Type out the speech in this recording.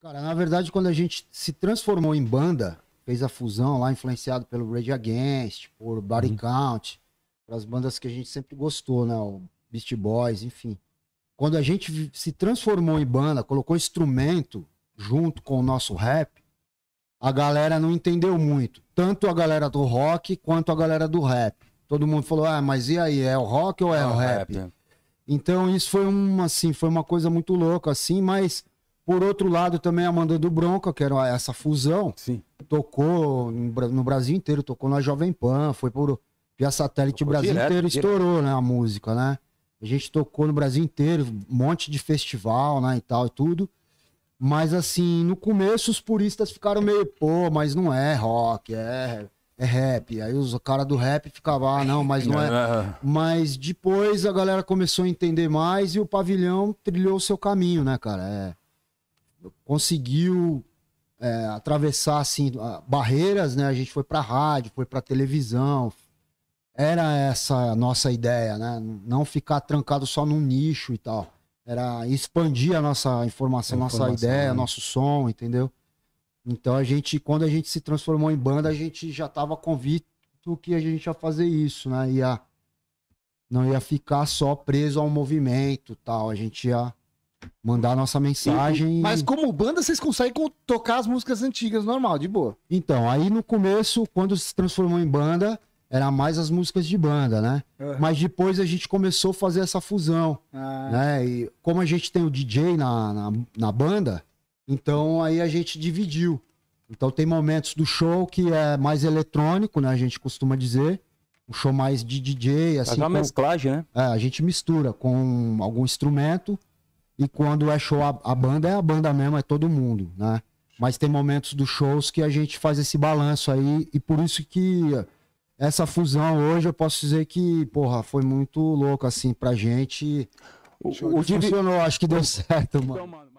Cara, na verdade, quando a gente se transformou em banda, fez a fusão lá, influenciado pelo Rage Against, por Body uhum. Count, pelas bandas que a gente sempre gostou, né? O Beast Boys, enfim. Quando a gente se transformou em banda, colocou instrumento junto com o nosso rap, a galera não entendeu muito. Tanto a galera do rock quanto a galera do rap. Todo mundo falou, ah, mas e aí, é o rock ou é, é o rap? rap? Né? Então isso foi uma, assim, foi uma coisa muito louca, assim, mas por outro lado, também a Amanda do Bronco, que era essa fusão, Sim. tocou no Brasil inteiro, tocou na Jovem Pan, foi por via satélite tocou Brasil direto, inteiro, direto. estourou né, a música, né? A gente tocou no Brasil inteiro, um monte de festival, né, e tal, e tudo. Mas assim, no começo os puristas ficaram meio, pô, mas não é rock, é é rap. Aí os cara do rap ficava, ah, não, mas não é. Mas depois a galera começou a entender mais e o pavilhão trilhou o seu caminho, né, cara? É conseguiu é, atravessar assim barreiras, né? A gente foi para rádio, foi para televisão. Era essa a nossa ideia, né? Não ficar trancado só num nicho e tal. Era expandir a nossa informação, a informação nossa ideia, né? nosso som, entendeu? Então a gente, quando a gente se transformou em banda, a gente já estava convicto que a gente ia fazer isso, né? Ia, não ia ficar só preso ao movimento, tal. A gente ia mandar a nossa mensagem. E, mas como banda, vocês conseguem tocar as músicas antigas normal, de boa. Então, aí no começo, quando se transformou em banda, era mais as músicas de banda, né? Uhum. Mas depois a gente começou a fazer essa fusão, ah. né? E como a gente tem o DJ na, na, na, banda, então aí a gente dividiu. Então tem momentos do show que é mais eletrônico, né? A gente costuma dizer. Um show mais de DJ, assim. Faz uma com... mesclagem, né? É, a gente mistura com algum instrumento e quando é show, a, a, banda é a banda mesmo, é todo mundo, né? Mas tem momentos dos shows que a gente faz esse balanço aí, e por isso que essa fusão hoje eu posso dizer que, porra, foi muito louco, assim, pra gente. O, o, o funcionou, acho que deu certo, mano. Então, mano